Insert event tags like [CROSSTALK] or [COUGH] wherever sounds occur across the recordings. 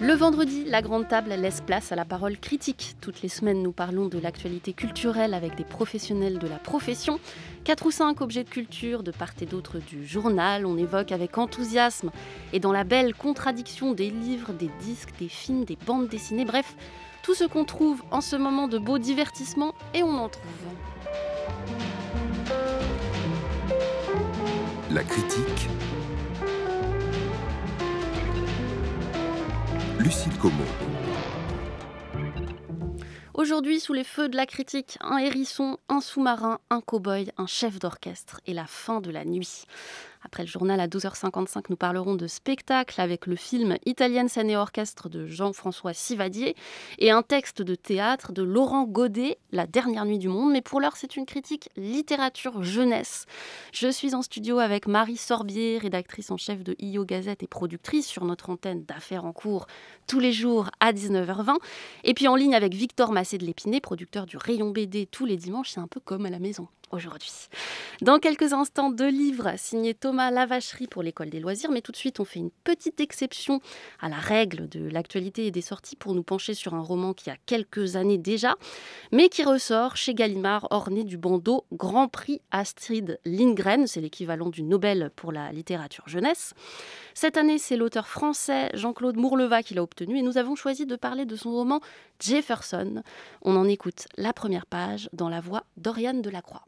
Le vendredi, la grande table laisse place à la parole critique. Toutes les semaines, nous parlons de l'actualité culturelle avec des professionnels de la profession. Quatre ou cinq objets de culture de part et d'autre du journal, on évoque avec enthousiasme et dans la belle contradiction des livres, des disques, des films, des bandes dessinées, bref, tout ce qu'on trouve en ce moment de beau divertissement, et on en trouve. La critique Lucide Gaumont. Aujourd'hui, sous les feux de la critique, un hérisson, un sous-marin, un cow-boy, un chef d'orchestre et la fin de la nuit. Après le journal à 12h55, nous parlerons de spectacle avec le film Italienne scène et orchestre de Jean-François Sivadier et un texte de théâtre de Laurent Godet, La dernière nuit du monde. Mais pour l'heure, c'est une critique littérature jeunesse. Je suis en studio avec Marie Sorbier, rédactrice en chef de IO Gazette et productrice sur notre antenne d'affaires en cours tous les jours à 19h20. Et puis en ligne avec Victor Massé de Lépiné, producteur du Rayon BD tous les dimanches. C'est un peu comme à la maison aujourd'hui. Dans quelques instants, deux livres signés Thomas Lavacherie pour l'école des loisirs, mais tout de suite on fait une petite exception à la règle de l'actualité et des sorties pour nous pencher sur un roman qui a quelques années déjà, mais qui ressort chez Gallimard orné du bandeau Grand Prix Astrid Lindgren, c'est l'équivalent du Nobel pour la littérature jeunesse. Cette année, c'est l'auteur français Jean-Claude Mourleva qui l'a obtenu et nous avons choisi de parler de son roman Jefferson. On en écoute la première page dans la voix d'Oriane Delacroix.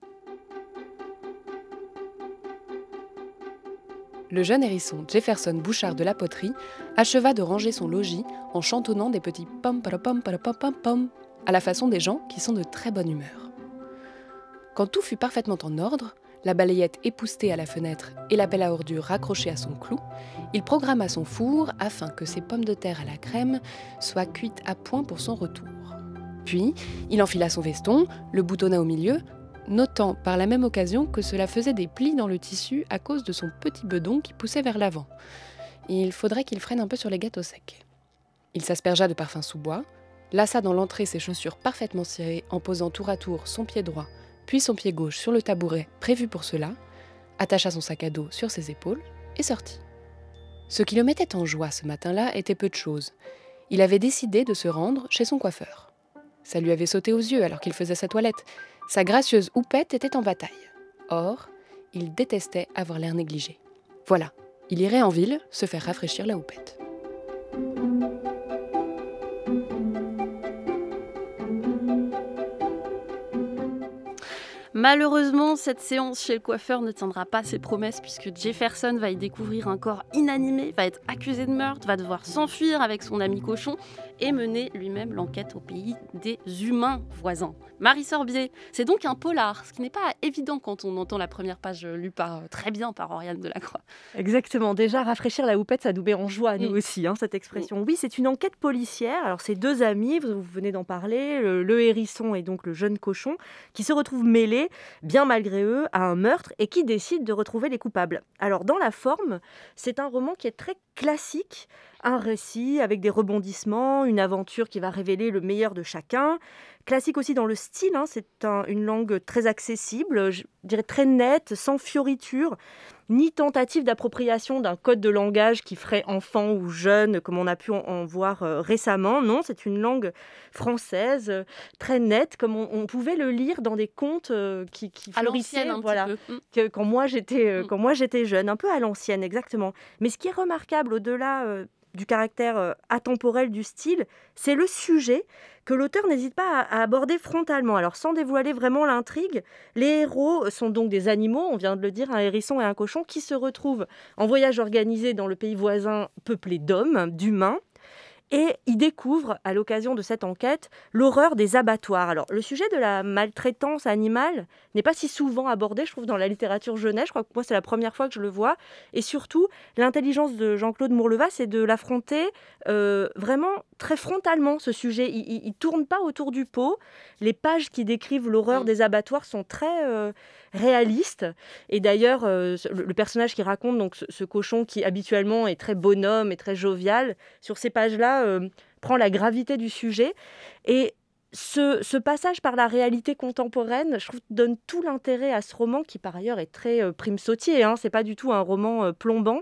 le jeune hérisson Jefferson Bouchard de la Poterie acheva de ranger son logis en chantonnant des petits pom pom pom pom à la façon des gens qui sont de très bonne humeur. Quand tout fut parfaitement en ordre, la balayette époustée à la fenêtre et la pelle à ordures raccrochée à son clou, il programma son four afin que ses pommes de terre à la crème soient cuites à point pour son retour. Puis, il enfila son veston, le boutonna au milieu, notant par la même occasion que cela faisait des plis dans le tissu à cause de son petit bedon qui poussait vers l'avant. Il faudrait qu'il freine un peu sur les gâteaux secs. Il s'aspergea de parfum sous bois, lassa dans l'entrée ses chaussures parfaitement cirées en posant tour à tour son pied droit puis son pied gauche sur le tabouret prévu pour cela, attacha son sac à dos sur ses épaules et sortit. Ce qui le mettait en joie ce matin-là était peu de choses. Il avait décidé de se rendre chez son coiffeur. Ça lui avait sauté aux yeux alors qu'il faisait sa toilette, sa gracieuse houppette était en bataille. Or, il détestait avoir l'air négligé. Voilà, il irait en ville se faire rafraîchir la houppette. Malheureusement, cette séance chez le coiffeur ne tiendra pas ses promesses puisque Jefferson va y découvrir un corps inanimé, va être accusé de meurtre, va devoir s'enfuir avec son ami cochon et mener lui-même l'enquête au pays des humains voisins. Marie Sorbier, c'est donc un polar, ce qui n'est pas évident quand on entend la première page lue par, euh, très bien par Oriane Delacroix. Exactement, déjà rafraîchir la houppette, ça nous en joie, nous mm. aussi, hein, cette expression. Mm. Oui, c'est une enquête policière. Alors, ces deux amis, vous, venez d'en parler, le, hérisson et donc le jeune cochon, qui se retrouvent mêlés bien malgré eux, à un meurtre et qui décide de retrouver les coupables. Alors dans la forme, c'est un roman qui est très classique, un récit avec des rebondissements, une aventure qui va révéler le meilleur de chacun. Classique aussi dans le style, hein, c'est une langue très accessible, je dirais très nette, sans fioritures ni tentative d'appropriation d'un code de langage qui ferait enfant ou jeune, comme on a pu en, voir euh, récemment. Non, c'est une langue française euh, très nette, comme on, pouvait le lire dans des contes euh, qui, qui à voilà, mmh. que, quand moi j'étais mmh. quand moi j'étais jeune, un peu à l'ancienne, exactement. Mais ce qui est remarquable au-delà du caractère euh, atemporel du style, c'est le sujet que l'auteur n'hésite pas à aborder frontalement. Alors sans dévoiler vraiment l'intrigue, les héros sont donc des animaux, on vient de le dire, un hérisson et un cochon, qui se retrouvent en voyage organisé dans le pays voisin peuplé d'hommes, d'humains et il découvre, à l'occasion de cette enquête, l'horreur des abattoirs. Alors, le sujet de la maltraitance animale n'est pas si souvent abordé, je trouve, dans la littérature jeunesse. Je crois que moi, c'est la première fois que je le vois. Et surtout, l'intelligence de Jean-Claude Mourlevat, c'est de l'affronter euh, vraiment très frontalement, ce sujet. Il ne tourne pas autour du pot. Les pages qui décrivent l'horreur mm. des abattoirs sont très... Euh, réaliste. Et d'ailleurs, euh, le personnage qui raconte donc ce, cochon qui habituellement est très bonhomme et très jovial, sur ces pages-là, euh, prend la gravité du sujet. Et ce, passage par la réalité contemporaine, je trouve, donne tout l'intérêt à ce roman qui, par ailleurs, est très euh, prime sautier. Hein. c'est pas du tout un roman plombant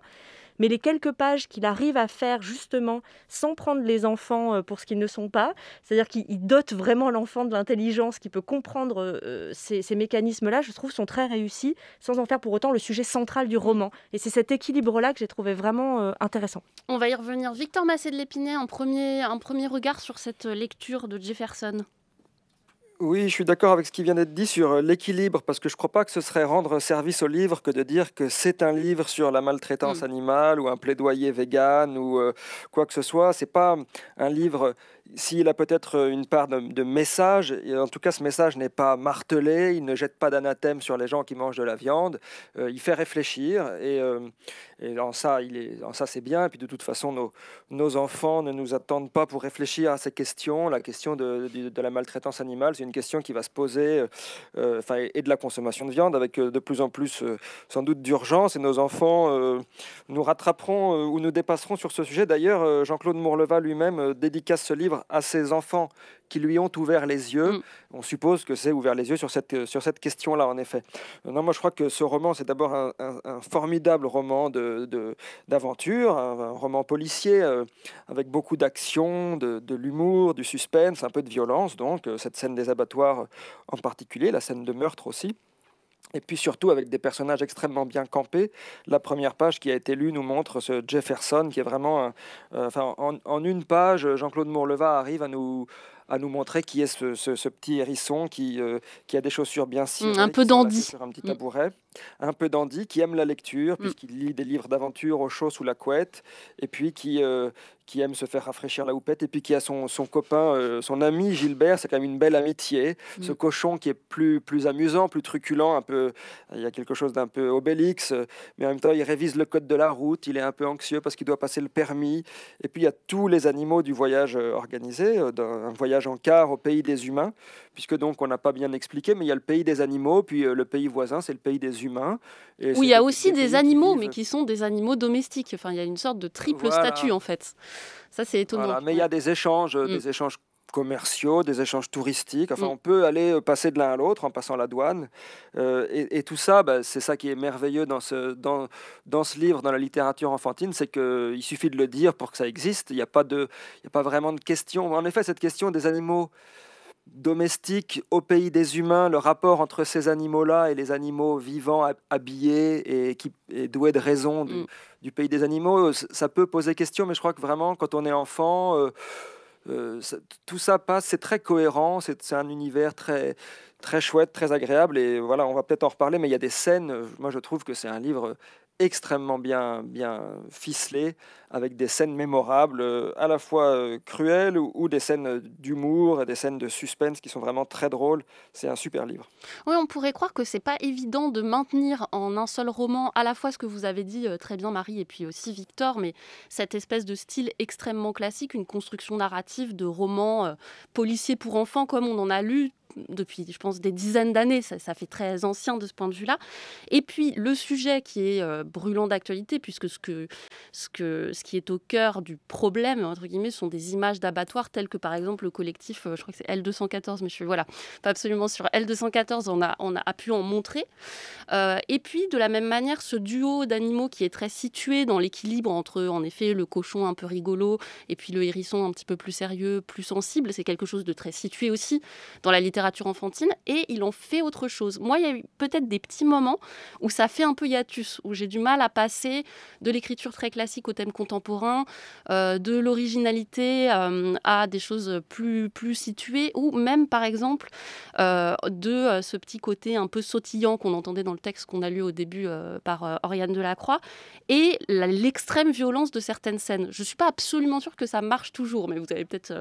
mais les quelques pages qu'il arrive à faire justement sans prendre les enfants euh, pour ce qu'ils ne sont pas, c'est-à-dire qu'il dote vraiment l'enfant de l'intelligence, qui peut comprendre euh, euh, ces, mécanismes-là, je trouve sont très réussis, sans en faire pour autant le sujet central du roman. Et c'est cet équilibre-là que j'ai trouvé vraiment intéressant. On va y revenir. Victor Massé de Lépinay, un un premier regard sur cette lecture de Jefferson. Oui, je suis d'accord avec ce qui vient d'être dit sur euh, l'équilibre, parce que je ne crois pas que ce serait rendre service au livre que de dire que c'est un livre sur la maltraitance mm. animale ou un plaidoyer vegan ou euh, quoi que ce soit. C'est pas un livre s'il a peut-être euh, une part de, message, en tout cas ce message n'est pas martelé, il ne jette pas d'anathème sur les gens qui mangent de la viande, euh, il fait réfléchir euh, et, en ça il est, ça c'est bien. Et puis de toute façon nos, nos, enfants ne nous attendent pas pour réfléchir à ces questions. La question de, la maltraitance animale, c'est une question qui va se poser, enfin, et de la consommation de viande avec de plus en plus sans doute d'urgence. Et nos enfants nous rattraperont ou nous dépasseront sur ce sujet. D'ailleurs, Jean-Claude Mourleva lui-même dédicace ce livre à ses enfants qui lui ont ouvert les yeux. Mm. On suppose que c'est ouvert les yeux sur cette, question-là, en effet. Non, moi, je crois que ce roman, c'est d'abord un, formidable roman d'aventure, un, roman policier euh, avec beaucoup d'action, de l'humour, du suspense, un peu de violence, donc euh, cette scène des abattoirs en particulier, la scène de meurtre aussi. Et puis surtout avec des personnages extrêmement bien campés. La première page qui a été lue nous montre ce Jefferson qui est vraiment... Euh, enfin, en, une page, Jean-Claude Mourleva arrive à nous à nous montrer qui est ce, petit hérisson euh, qui, a des chaussures bien mm, cirées. un peu dandy. Sur un petit mm. tabouret un peu dandy, qui aime la lecture, mm. puisqu'il lit des livres d'aventure au chaud sous la couette, et puis qui, euh, qui aime se faire rafraîchir la houppette, et puis qui a son, copain, euh, son ami Gilbert, c'est quand même une belle amitié, mm. ce cochon qui est plus, plus amusant, plus truculent, un peu, il y a quelque chose d'un peu obélix, mais en même temps il révise le code de la route, il est un peu anxieux parce qu'il doit passer le permis, et puis il y a tous les animaux du voyage euh, organisé, d'un voyage en car au pays des humains, puisque donc on n'a pas bien expliqué, mais il y a le pays des animaux, puis le pays voisin, c'est le pays des humains où il y a aussi des, animaux, mais qui sont des animaux domestiques. Enfin, il y a une sorte de triple statut en fait. Ça, c'est étonnant. Mais il y a des échanges, euh, des mm. échanges commerciaux, des échanges touristiques. Enfin, mm. on peut aller euh, passer de l'un à l'autre en passant la douane. Euh, et, tout ça, bah, c'est ça qui est merveilleux dans ce, livre, dans la littérature enfantine, c'est qu'il suffit de le dire pour que ça existe. Il n'y a, pas a pas vraiment de question. En effet, cette question des animaux domestique, au pays des humains, le rapport entre ces animaux-là et les animaux vivants, habillés et, qui, et doués de raison du, mm. pays des animaux, euh, ça peut poser question, mais je crois que vraiment, quand on est enfant, euh, euh, tout ça passe, c'est très cohérent, c'est un univers très, très chouette, très agréable, et voilà, on va peut-être en reparler, mais il y a des scènes, moi je trouve que c'est un livre extrêmement bien, bien ficelé, avec des scènes mémorables, euh, à la fois euh, cruelles ou, des scènes euh, d'humour, des scènes de suspense qui sont vraiment très drôles. C'est un super livre. Oui, on pourrait croire que c'est pas évident de maintenir en un seul roman à la fois ce que vous avez dit très bien Marie et puis aussi Victor, mais cette espèce de style extrêmement classique, une construction narrative de romans policiers pour enfants comme on en a lu depuis, je pense, des dizaines d'années. Ça, fait très ancien de ce point de vue-là. Et puis, le sujet qui est euh, brûlant d'actualité, puisque ce, que, ce, que, ce qui est au cœur du problème, entre guillemets, sont des images d'abattoirs telles que, par exemple, le collectif, euh, je crois que c'est L214, mais je suis, voilà, pas absolument sur L214, on a, on a pu en montrer. Euh, et puis, de la même manière, ce duo d'animaux qui est très situé dans l'équilibre entre, en effet, le cochon un peu rigolo et puis le hérisson un petit peu plus sérieux, plus sensible, c'est quelque chose de très situé aussi dans la littérature littérature enfantine et il en fait autre chose. Moi, il y a eu peut-être des petits moments où ça fait un peu hiatus, où j'ai du mal à passer de l'écriture très classique au thème contemporain, euh, de l'originalité euh, à des choses plus, plus situées, ou même par exemple euh, de ce petit côté un peu sautillant qu'on entendait dans le texte qu'on a lu au début par Oriane Delacroix, et l'extrême violence de certaines scènes. Je ne suis pas absolument sûre que ça marche toujours, mais vous allez peut-être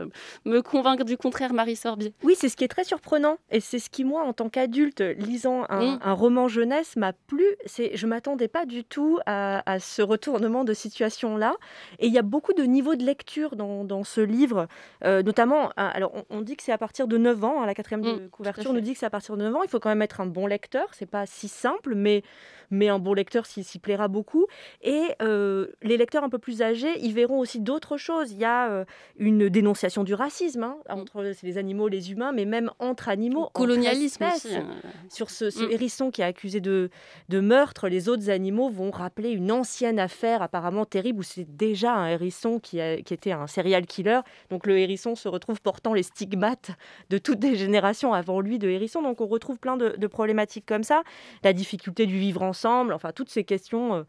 me convaincre du contraire, Marie Sorbier. Oui, c'est ce qui est très surprenant et c'est ce qui, moi, en tant qu'adulte, lisant un, roman jeunesse, m'a plu. C'est, je m'attendais pas du tout à, ce retournement de situation-là. Et il y a beaucoup de niveaux de lecture dans, ce livre, euh, notamment, euh, alors on, dit que c'est à partir de 9 ans, hein, la quatrième mm, couverture nous dit que c'est à partir de 9 ans, il faut quand même être un bon lecteur, c'est pas si simple, mais, mais un bon lecteur s'y, plaira beaucoup. Et euh, les lecteurs un peu plus âgés, ils verront aussi d'autres choses. Il y a une dénonciation du racisme hein, mm. entre les animaux, les humains, mais même entre animaux. Colonialisme euh. Sur ce, mm. hérisson qui est accusé de, meurtre, les autres animaux vont rappeler une ancienne affaire apparemment terrible où c'est déjà un hérisson qui, était un serial killer. Donc le hérisson se retrouve portant les stigmates de toutes des générations avant lui de hérisson. Donc on retrouve plein de, problématiques comme ça. La difficulté du vivre ensemble, enfin toutes ces questions. Euh,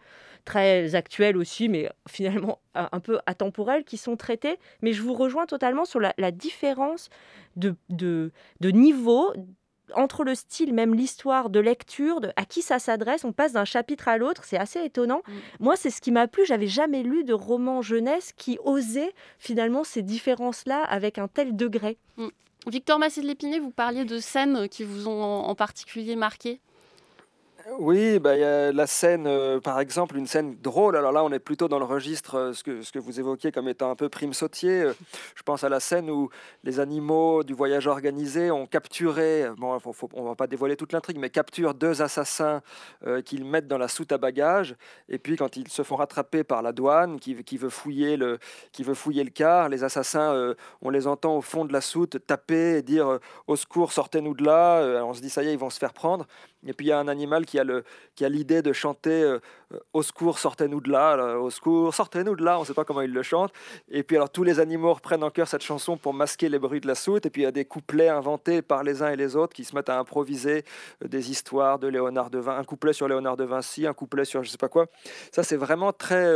très actuelles aussi, mais finalement un peu atemporelles, qui sont traitées. Mais je vous rejoins totalement sur la, différence de, de, niveau entre le style, même l'histoire de lecture, de à qui ça s'adresse, on passe d'un chapitre à l'autre, c'est assez étonnant. Mm. Moi, c'est ce qui m'a plu, j'avais jamais lu de roman jeunesse qui osait finalement ces différences-là avec un tel degré. Mm. Victor Massé de Lépiné, vous parliez de scènes qui vous ont en particulier marqué oui, bah, y a la scène, euh, par exemple, une scène drôle. Alors là, on est plutôt dans le registre, euh, ce, que, ce que vous évoquiez comme étant un peu prime sautier. Euh, je pense à la scène où les animaux du voyage organisé ont capturé, bon, on ne va pas dévoiler toute l'intrigue, mais capturent deux assassins qu'ils mettent dans la soute à bagages. Et puis, quand ils se font rattraper par la douane qui, veut, fouiller le, qui veut fouiller le car, les assassins, on les entend au fond de la soute taper et dire Au secours, sortez-nous de là. Alors on se dit, ça y est, ils vont se faire prendre. Et puis, il y a un animal qui qui a l'idée de chanter euh, euh, Au secours, sortez-nous de là, au secours, sortez-nous de là, on ne sait pas comment il le chante. Et puis alors tous les animaux reprennent en chœur cette chanson pour masquer les bruits de la soute. Et puis il y a des couplets inventés par les uns et les autres qui se mettent à improviser euh, des histoires de Léonard de Vinci, un couplet sur Léonard de Vinci, un couplet sur je sais pas quoi. Ça c'est vraiment très,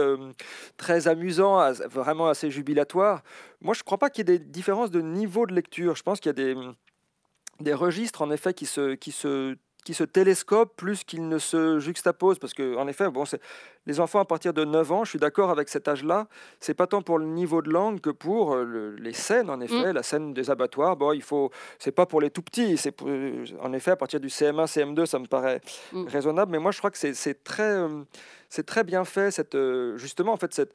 très amusant, vraiment assez jubilatoire. Moi je crois pas qu'il y ait des différences de niveau de lecture. Je pense qu'il y a des des registres en effet qui se, qui se qui se télescopent plus qu'ils ne se juxtaposent. Parce que, en effet, bon, les enfants à partir de 9 ans, je suis d'accord avec cet âge-là, c'est pas tant pour le niveau de langue que pour euh, les scènes, en effet. Mm. La scène des abattoirs, bon, il faut, c'est pas pour les tout petits. C'est euh, en effet, à partir du CM1, CM2, ça me paraît mm. raisonnable. Mais moi, je crois que c'est très, euh, c'est très bien fait, cette, justement, en fait, cette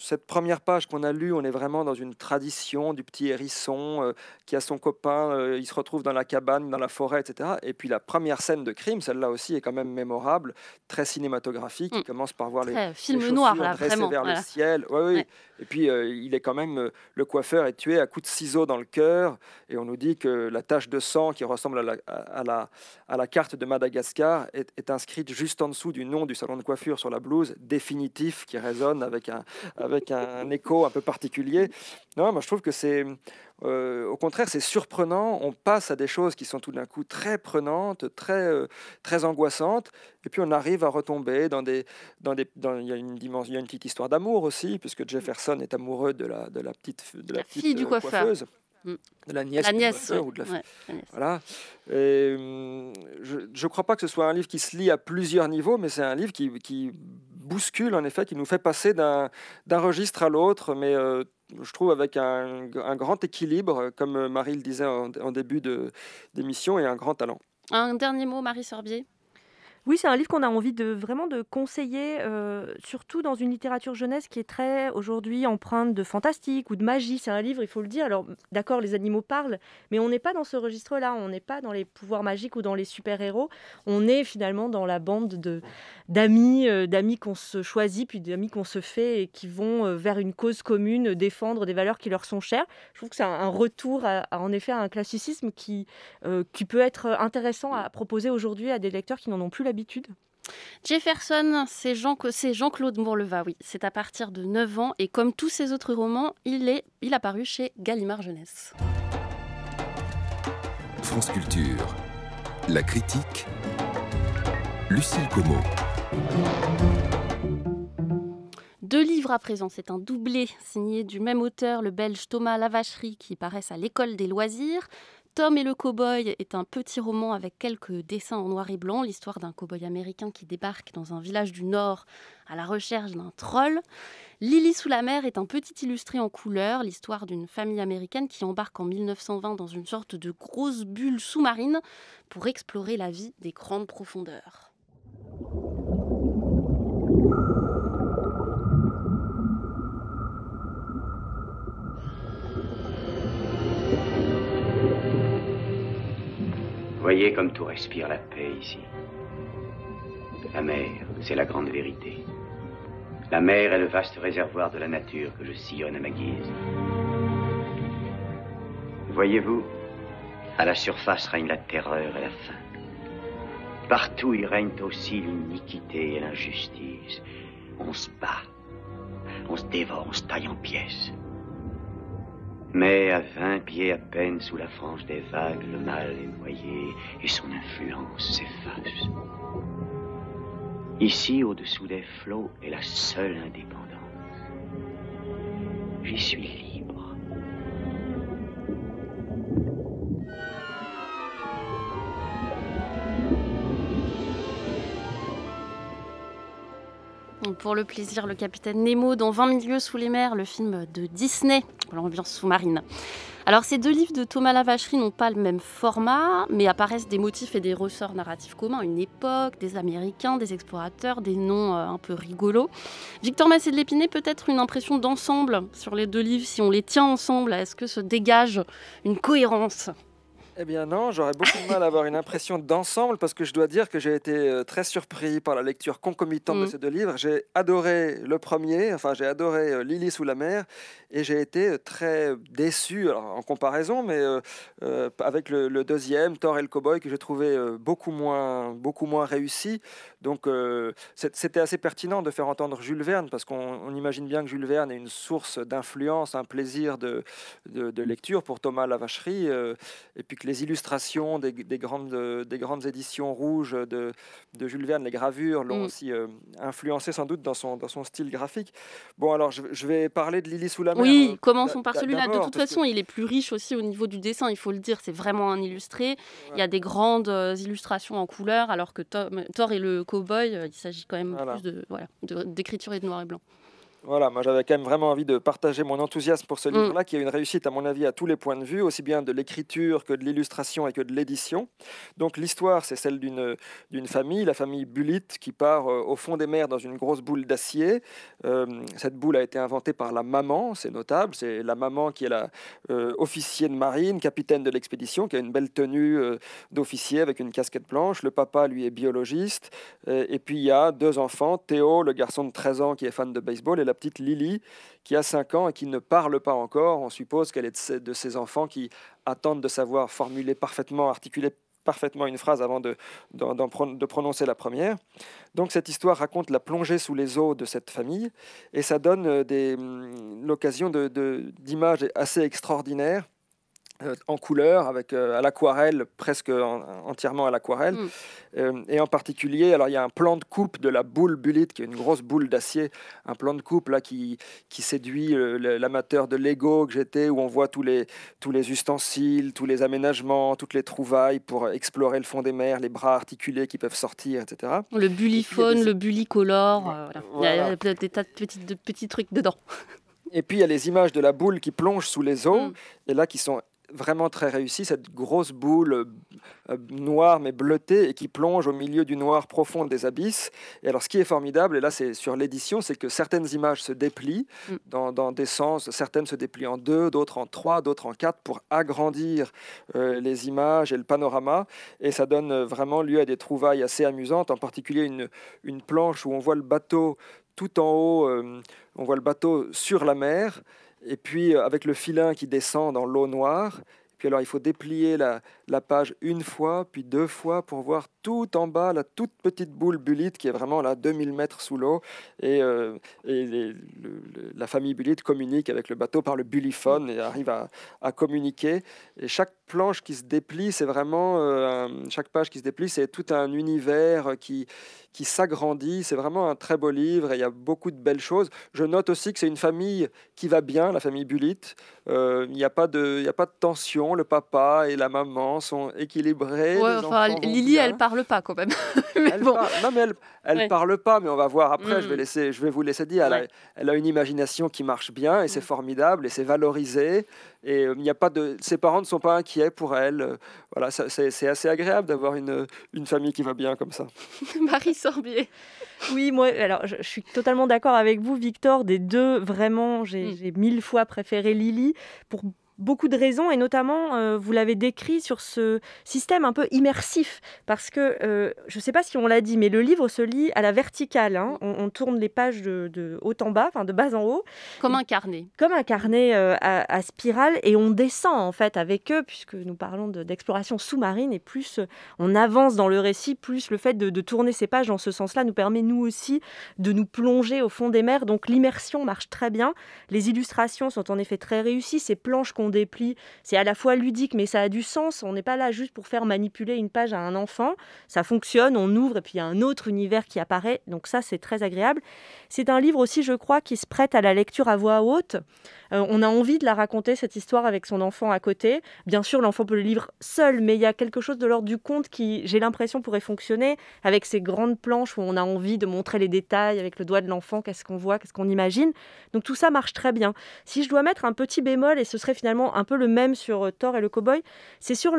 cette première page qu'on a lue, on est vraiment dans une tradition du petit hérisson euh, qui a son copain, euh, il se retrouve dans la cabane, dans la forêt, etc. Et puis la première scène de crime, celle-là aussi est quand même mémorable, très cinématographique. Il mm. commence par voir les, film noirs vers le ciel. Et puis euh, il est quand même le coiffeur est tué à coups de ciseaux dans le cœur. Et on nous dit que la tache de sang qui ressemble à la, à la, carte de Madagascar est, inscrite juste en dessous du nom du salon de coiffure sur la blouse, définitif, qui résonne avec un avec un écho un peu particulier. Non, moi je trouve que c'est, euh, au contraire, c'est surprenant. On passe à des choses qui sont tout d'un coup très prenantes, très, euh, très angoissantes, et puis on arrive à retomber dans des, dans des, il y a une dimension, une petite histoire d'amour aussi, puisque Jefferson est amoureux de la, de la petite, de la, fille du euh, coiffeur. Mm. De la nièce, la nièce de la... Voilà. Et, hum, je ne crois pas que ce soit un livre qui se lit à plusieurs niveaux, mais c'est un livre qui, qui bouscule, en effet, qui nous fait passer d'un registre à l'autre, mais euh, je trouve avec un, un, grand équilibre, comme Marie le disait en, en début d'émission, et un grand talent. Un dernier mot, Marie Sorbier oui, c'est un livre qu'on a envie de vraiment de conseiller, euh, surtout dans une littérature jeunesse qui est très aujourd'hui empreinte de fantastique ou de magie. C'est un livre, il faut le dire. Alors d'accord, les animaux parlent, mais on n'est pas dans ce registre-là. On n'est pas dans les pouvoirs magiques ou dans les super-héros. On est finalement dans la bande de d'amis, euh, d'amis qu'on se choisit, puis d'amis qu'on se fait et qui vont euh, vers une cause commune, défendre des valeurs qui leur sont chères. Je trouve que c'est un, retour à, en effet à un classicisme qui qui peut être intéressant à proposer aujourd'hui à des lecteurs qui n'en ont plus l'habitude. Jefferson, c'est Jean-Claude Jean oui. C'est à partir de 9 ans et comme tous ses autres romans, il est il a paru chez Gallimard Jeunesse. France Culture, la critique, Lucille Como. Deux livres à présent, c'est un doublé signé du même auteur, le belge Thomas Lavacherie, qui paraissent à l'école des loisirs. Tom et le Cowboy est un petit roman avec quelques dessins en noir et blanc, l'histoire d'un cowboy américain qui débarque dans un village du Nord à la recherche d'un troll. Lily sous la mer est un petit illustré en couleur, l'histoire d'une famille américaine qui embarque en 1920 dans une sorte de grosse bulle sous-marine pour explorer la vie des grandes profondeurs. Voyez comme tout respire la paix ici. La mer, c'est la grande vérité. La mer est le vaste réservoir de la nature que je sillonne à ma guise. Voyez-vous, à la surface règne la terreur et la faim. Partout, y règne aussi l'iniquité et l'injustice. On se bat, on se dévore, on se taille en pièces. Mais à vingt pieds à peine sous la frange des vagues, le mal est noyé et son influence s'efface. Ici, au-dessous des flots, est la seule indépendance. J'y suis libre. Pour le plaisir, le capitaine Nemo dans 20 milieux sous les mers, le film de Disney l'ambiance sous-marine. Alors ces deux livres de Thomas Lavacherie n'ont pas le même format, mais apparaissent des motifs et des ressorts narratifs communs, une époque, des Américains, des explorateurs, des noms euh, un peu rigolos. Victor Massé de Lépiné peut être une impression d'ensemble sur les deux livres, si on les tient ensemble, est-ce que se dégage une cohérence eh bien non, j'aurais beaucoup de mal à avoir une impression d'ensemble parce que je dois dire que j'ai été euh, très surpris par la lecture concomitante de mm. ces deux livres. J'ai adoré le premier, enfin j'ai adoré euh, Lily sous la mer et j'ai été euh, très déçu, en comparaison, mais avec le, deuxième, Thor et le Cowboy, que j'ai trouvé beaucoup moins, beaucoup moins réussi. Donc c'était assez pertinent de faire entendre Jules Verne parce qu'on imagine bien que Jules Verne est une source d'influence, un plaisir de, de, lecture pour Thomas Lavacherie et puis que les illustrations des, grandes, éditions rouges de, Jules Verne, les gravures l'ont mm. aussi euh, influencé sans doute dans son, style graphique. Bon, alors je, vais parler de Lily sous la Oui, euh, commençons par celui-là. De toute façon, il est plus riche aussi au niveau du dessin, il faut le dire. C'est vraiment un illustré. Il y a des grandes euh, illustrations en couleur, alors que Thor, et le cowboy, il s'agit quand même plus d'écriture et de noir et blanc. Voilà, moi j'avais quand même vraiment envie de partager mon enthousiasme pour ce mm. livre-là, qui est une réussite à mon avis à tous les points de vue, aussi bien de l'écriture que de l'illustration et que de l'édition. Donc l'histoire, c'est celle d'une, d'une famille, la famille Bullitt, qui part euh, au fond des mers dans une grosse boule d'acier. Euh, cette boule a été inventée par la maman, c'est notable, c'est la maman qui est la euh, officier de marine, capitaine de l'expédition, qui a une belle tenue d'officier avec une casquette blanche. Le papa, lui, est biologiste. et puis il y a deux enfants, Théo, le garçon de 13 ans qui est fan de baseball, et la petite Lily qui a 5 ans et qui ne parle pas encore. On suppose qu'elle est de ces enfants qui attendent de savoir formuler parfaitement, articuler parfaitement une phrase avant de, prononcer la première. Donc cette histoire raconte la plongée sous les eaux de cette famille et ça donne euh, hum, l'occasion d'images assez extraordinaires euh, en couleur, avec euh, à l'aquarelle, presque entièrement à l'aquarelle. Mm. Euh, et en particulier, alors il y a un plan de coupe de la boule bulite qui est une grosse boule d'acier, un plan de coupe là qui, qui séduit l'amateur de Lego que j'étais, où on voit tous les, tous les ustensiles, tous les aménagements, toutes les trouvailles pour explorer le fond des mers, les bras articulés qui peuvent sortir, etc. Le buliphone, le bullicolore, il y a des tas de petits, petits trucs dedans. Et puis il y a les images de la boule qui plonge sous les eaux, mm. et là qui sont vraiment très réussi, cette grosse boule euh, euh, noire mais bleutée et qui plonge au milieu du noir profond des abysses. Et alors ce qui est formidable, et là c'est sur l'édition, c'est que certaines images se déplient mm. dans, des sens, certaines se déplient en deux, d'autres en trois, d'autres en quatre pour agrandir euh, les images et le panorama. Et ça donne vraiment lieu à des trouvailles assez amusantes, en particulier une, planche où on voit le bateau tout en haut, on voit le bateau sur la mer et puis euh, avec le filin qui descend dans l'eau noire. puis alors il faut déplier la, la page une fois, puis deux fois pour voir tout en bas la toute petite boule bulite qui est vraiment là 2000 mètres sous l'eau. Et, euh, la famille bulite communique avec le bateau par le bulliphone et arrive à, communiquer. Et chaque planche qui se déplie, c'est vraiment euh, chaque page qui se déplie, c'est tout un univers qui, qui s'agrandit. C'est vraiment un très beau livre et il y a beaucoup de belles choses. Je note aussi que c'est une famille qui va bien, la famille bulite. Euh, il n'y a, pas de, a pas de tension, le papa et la maman sont équilibrés. Ouais, Lily, elle parle pas quand même. [LAUGHS] elle bon. Parle, pas, mais on va voir après. Mm. Je, vais laisser, je vais vous laisser dire. Elle, a, une imagination qui marche bien et c'est mm. formidable et c'est valorisé. Et euh, il n'y a pas de, ses parents ne sont pas inquiets pour elle. Voilà, c'est assez agréable d'avoir une, une famille qui va bien comme ça. [LAUGHS] Marie Sorbier. Oui, moi, alors je, suis totalement d'accord avec vous, Victor. Des deux, vraiment, j'ai mm. mille fois préféré Lily pour beaucoup de raisons, et notamment, euh, vous l'avez décrit sur ce système un peu immersif, parce que, euh, je ne sais pas si on l'a dit, mais le livre se lit à la verticale. Hein. On, tourne les pages de, haut en bas, enfin de bas en haut. Comme un carnet. Comme un carnet euh, à, spirale, et on descend en fait avec eux, puisque nous parlons d'exploration sous-marine, et plus on avance dans le récit, plus le fait de, de tourner ces pages dans ce sens-là nous permet nous aussi de nous plonger au fond des mers. Donc l'immersion marche très bien. Les illustrations sont en effet très réussies, ces planches qu'on on c'est à la fois ludique, mais ça a du sens. On n'est pas là juste pour faire manipuler une page à un enfant. Ça fonctionne, on ouvre, et puis il y a un autre univers qui apparaît. Donc ça, c'est très agréable. C'est un livre aussi, je crois, qui se prête à la lecture à voix haute. Euh, on a envie de la raconter, cette histoire, avec son enfant à côté. Bien sûr, l'enfant peut le lire seul, mais il y a quelque chose de l'ordre du conte qui, j'ai l'impression, pourrait fonctionner avec ces grandes planches où on a envie de montrer les détails avec le doigt de l'enfant, qu'est-ce qu'on voit, qu'est-ce qu'on imagine. Donc tout ça marche très bien. Si je dois mettre un petit bémol, et ce serait finalement un peu le même sur euh, Thor et le cowboy, c'est sur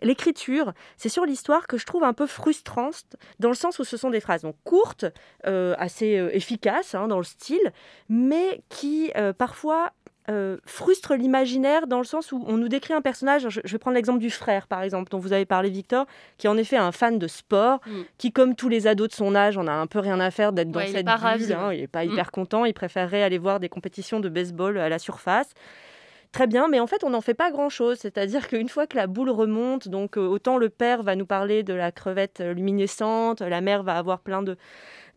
l'écriture, c'est sur l'histoire que je trouve un peu frustrante, dans le sens où ce sont des phrases courtes, euh, assez euh, efficaces hein, dans le style, mais qui parfois frustrent l'imaginaire dans le sens où on nous décrit un personnage. Je, vais prendre l'exemple du frère, par exemple, dont vous avez parlé, Victor, qui est en effet un fan de sport, mm. qui, comme tous les ados de son âge, en a un peu rien à faire d'être dans cette ville, hein, il n'est pas mm. hyper content. Il préférerait aller voir des compétitions de baseball à la surface. Très bien, mais en fait, on n'en fait pas grand-chose. C'est-à-dire [LAUGHS] qu'une fois que la boule remonte, donc euh, autant le père va nous parler de la crevette euh, luminescente, la mère va avoir plein de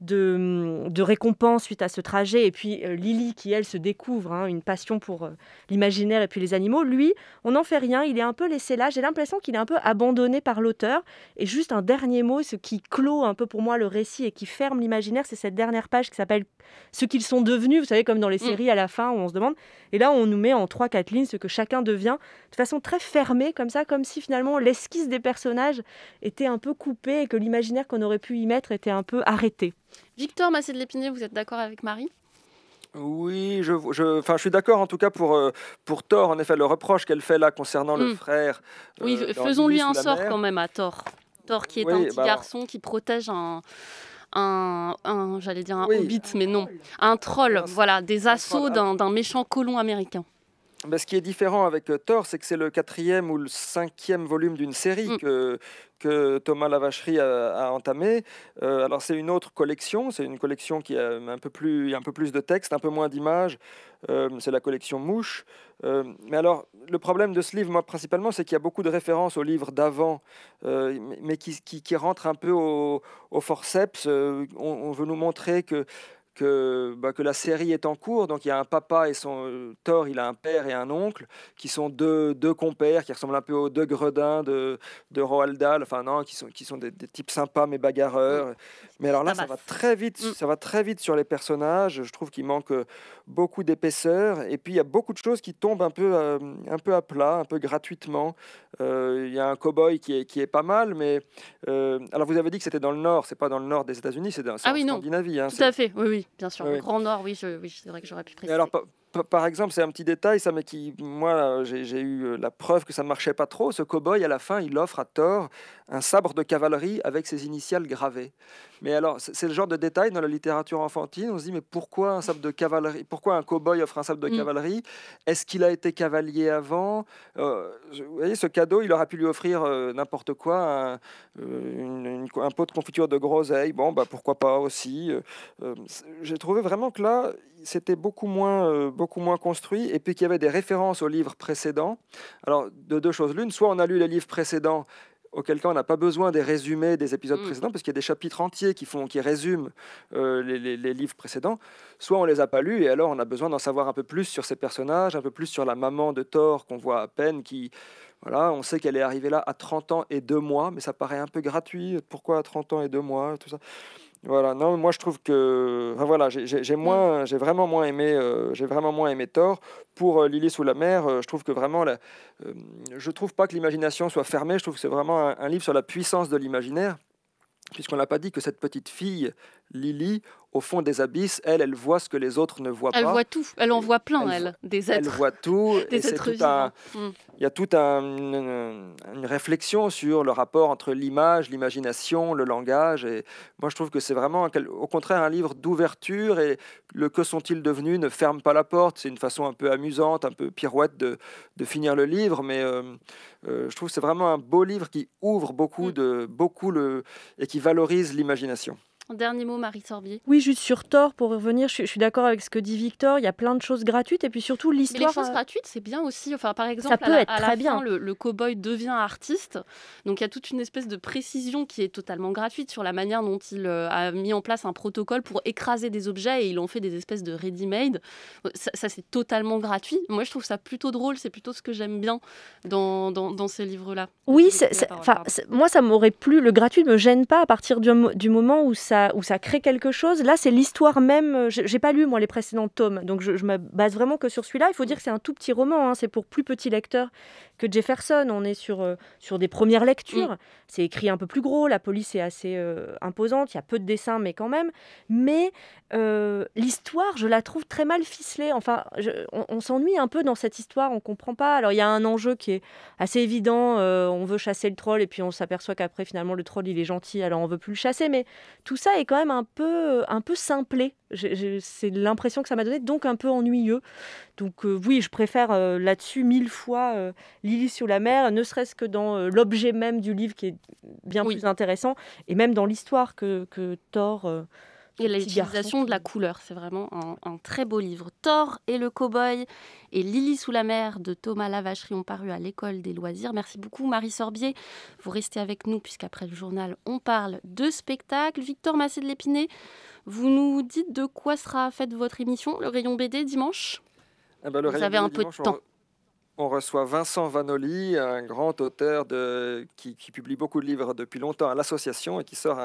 de, hum, de récompense suite à ce trajet. Et puis euh, Lily, qui elle se découvre hein, une passion pour euh, l'imaginaire et puis les animaux, lui, on n'en fait rien, il est un peu laissé là. J'ai l'impression qu'il est un peu abandonné par l'auteur. Et juste un dernier mot, ce qui clôt un peu pour moi le récit et qui ferme l'imaginaire, c'est cette dernière page qui s'appelle Ce qu'ils sont devenus. Vous savez, comme dans les mm. séries à la fin où on se demande. Et là, on nous met en trois 4 lignes ce que chacun devient de façon très fermée, comme ça, comme si finalement l'esquisse des personnages était un peu coupée et que l'imaginaire qu'on aurait pu y mettre était un peu arrêté. Victor Massé de l'Épinay, vous êtes d'accord avec Marie oui, je, je, je suis d'accord en tout cas pour, euh, pour Thor, en effet, le reproche qu'elle fait là concernant le hmm. frère. Euh, oui, faisons-lui un sort quand même à Thor. Thor qui est un petit bah, garçon qui protège un, un, j'allais dire un hobbit, mais non, un troll, voilà, des assauts ah. d'un méchant colon américain. Bah, ce qui est différent avec euh, Thor, c'est que c'est le quatrième ou le cinquième volume d'une série mm. que, que Thomas Lavacherie a, entamé. Euh, alors c'est une autre collection, c'est une collection qui a un peu plus, un peu plus de texte, un peu moins d'images. Euh, c'est la collection Mouche. mais alors le problème de ce livre, moi principalement, c'est qu'il y a beaucoup de références aux livres d'avant, mais qui, qui, rentrent un peu au, forceps. on, veut nous montrer que bah, que, la série est en cours. Donc il y a un papa et son euh, Thor, il a un père et un oncle qui sont deux, compères qui ressemblent un peu aux deux gredins de, Roald Dahl. Enfin non, qui sont, qui sont des types sympas mais bagarreurs. Mais alors là, ah ça bah va, très vite, mmh. ça va très vite sur les personnages. Je trouve qu'il manque euh, beaucoup d'épaisseur. Et puis, il y a beaucoup de choses qui tombent un peu, euh, un peu à plat, un peu gratuitement. Euh, il y a un cow-boy qui est, qui est pas mal, mais... alors, vous avez dit que c'était dans le nord. C'est pas dans le nord des États-Unis, c'est dans ah, oui, Scandinavie. Hein, Tout à fait, oui, oui, bien sûr. Le Grand Nord, oui, je, oui c'est vrai que j'aurais pu préciser. alors, par exemple, c'est un petit détail, ça, mais qui, moi, j'ai eu euh, la preuve que ça ne marchait pas trop. Ce cow-boy, à la fin, il offre à tort un sabre de cavalerie avec ses initiales gravées. Mais alors, c'est le genre de détail dans la littérature enfantine. On se dit, mais pourquoi un sabre de cavalerie Pourquoi un cow-boy offre un sabre de mm. cavalerie Est-ce qu'il a été cavalier avant euh, Vous voyez, ce cadeau, il aurait pu lui offrir euh, n'importe quoi, un, une, un, pot de confiture de groseille. Bon, bah, pourquoi pas aussi J'ai trouvé vraiment que là, c'était beaucoup moins beaucoup moins construit, et puis qu'il y avait des références aux livres précédents. Alors, de deux choses l'une, soit on a lu les livres précédents auquel cas on n'a pas besoin des résumés des épisodes mm. précédents, parce qu'il y a des chapitres entiers qui, font, qui résument euh, les, livres précédents, soit on les a pas lus, et alors on a besoin d'en savoir un peu plus sur ces personnages, un peu plus sur la maman de Thor qu'on voit à peine, qui, voilà, on sait qu'elle est arrivée là à 30 ans et deux mois, mais ça paraît un peu gratuit, pourquoi à 30 ans et deux mois, tout ça. Voilà, non, moi je trouve que voilà, j'ai moins, j'ai vraiment moins aimé, euh, j'ai vraiment moins aimé Thor. Pour euh, Lily sous la mer, euh, je trouve que vraiment, la, je trouve pas que l'imagination soit fermée. Je trouve que c'est vraiment un, livre sur la puissance de l'imaginaire, puisqu'on n'a pas dit que cette petite fille, Lily, au fond des abysses, elle, elle voit ce que les autres ne voient pas. Elle voit tout, elle en voit plein, elle, des êtres. Elle voit tout, [LAUGHS] des et êtres tout mm. Il y a toute un, euh, une, réflexion sur le rapport entre l'image, l'imagination, le langage. Et moi, je trouve que c'est vraiment, au contraire, un livre d'ouverture. Et le que sont-ils devenus ne ferme pas la porte. C'est une façon un peu amusante, un peu pirouette de, finir le livre. Mais euh, euh, je trouve que c'est vraiment un beau livre qui ouvre beaucoup, mm. de, beaucoup le, et qui valorise l'imagination dernier mot, Marie Sorbier. Oui, juste sur Thor, pour revenir, je, suis d'accord avec ce que dit Victor. Il y a plein de choses gratuites et puis surtout l'histoire. les choses euh, gratuites, c'est bien aussi. Enfin, par exemple, ça peut à la, être très bien. le, le cow-boy devient artiste. Donc il y a toute une espèce de précision qui est totalement gratuite sur la manière dont il euh, a mis en place un protocole pour écraser des objets et ils ont fait des espèces de ready-made. Euh, ça, c'est totalement gratuit. Moi, je trouve ça plutôt drôle. C'est plutôt ce que j'aime bien dans, dans, ces livres-là. Oui, moi, ça m'aurait plu. Le gratuit ne me gêne pas à partir du moment où ça ça, ça crée quelque chose. Là, c'est l'histoire même. Euh, j'ai pas lu, moi, les précédents tomes, donc je, me base vraiment que sur celui-là. Il faut dire que c'est un tout petit roman, hein. c'est pour plus petits lecteurs que Jefferson. On est sur, euh, sur des premières lectures. Mm. C'est écrit un peu plus gros, la police est assez euh, imposante, il y a peu de dessins, mais quand même. Mais l'histoire, je la trouve très mal ficelée. Enfin, on, on s'ennuie un peu dans cette histoire, on comprend pas. Alors, il y a un enjeu qui est assez évident. on veut chasser le troll et puis on s'aperçoit qu'après, finalement, le troll, il est gentil, alors on veut plus le chasser. Mais tout ça, est quand même un peu, euh, un peu simplé. C'est l'impression que ça m'a donné, donc un peu ennuyeux. Donc euh, oui, je préfère euh, là-dessus mille fois Lily sur la mer, ne serait-ce que dans l'objet même du livre qui est bien plus intéressant, et même dans l'histoire que, que Thor et l'utilisation de la couleur, c'est vraiment un, très beau livre. Thor et le cow-boy et Lily sous la mer de Thomas Lavacherie ont paru à l'école des loisirs. Merci beaucoup Marie Sorbier. Vous restez avec nous puisqu'après le journal, on parle de spectacle. Victor Massé de l'Épinay, vous nous dites de quoi sera faite votre émission, le rayon BD dimanche ah bah, Vous avez un peu de temps on reçoit Vincent Vanoli, un grand auteur qui, publie beaucoup de livres depuis longtemps à l'association et qui sort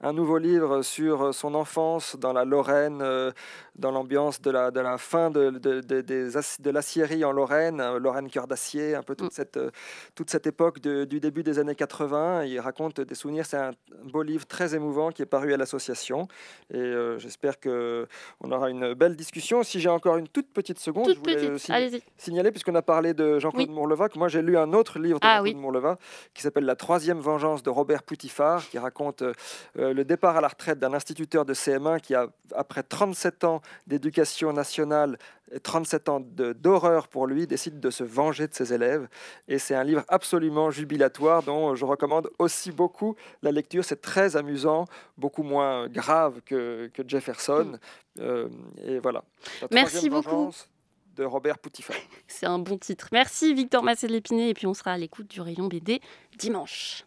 un, nouveau livre sur son enfance dans la Lorraine, euh, dans l'ambiance de la, de la, fin de, de, l'acierie en Lorraine, euh, Lorraine cœur d'acier, un peu toute mm. cette, euh, toute cette époque du début des années 80. Il raconte des souvenirs, c'est un beau livre très émouvant qui est paru à l'association et j'espère qu'on aura une belle discussion. Si j'ai encore une toute petite seconde, je voulais signaler, puisqu'on a parlé de Jean-Claude Mourleva. moi j'ai lu un autre livre de ah Jean-Claude Mourleva, qui s'appelle La troisième vengeance de Robert Poutifard, qui raconte euh, euh, le départ à la retraite d'un instituteur de CM1 qui a, après 37 ans d'éducation nationale, 37 ans d'horreur pour lui, décide de se venger de ses élèves. Et c'est un livre absolument jubilatoire dont je recommande aussi beaucoup la lecture. C'est très amusant, beaucoup moins grave que, Jefferson. Mm. Euh, et voilà. Merci beaucoup de Robert [LAUGHS] C'est un bon titre. Merci Victor Massé-Lépiné et puis on sera à l'écoute du rayon BD dimanche.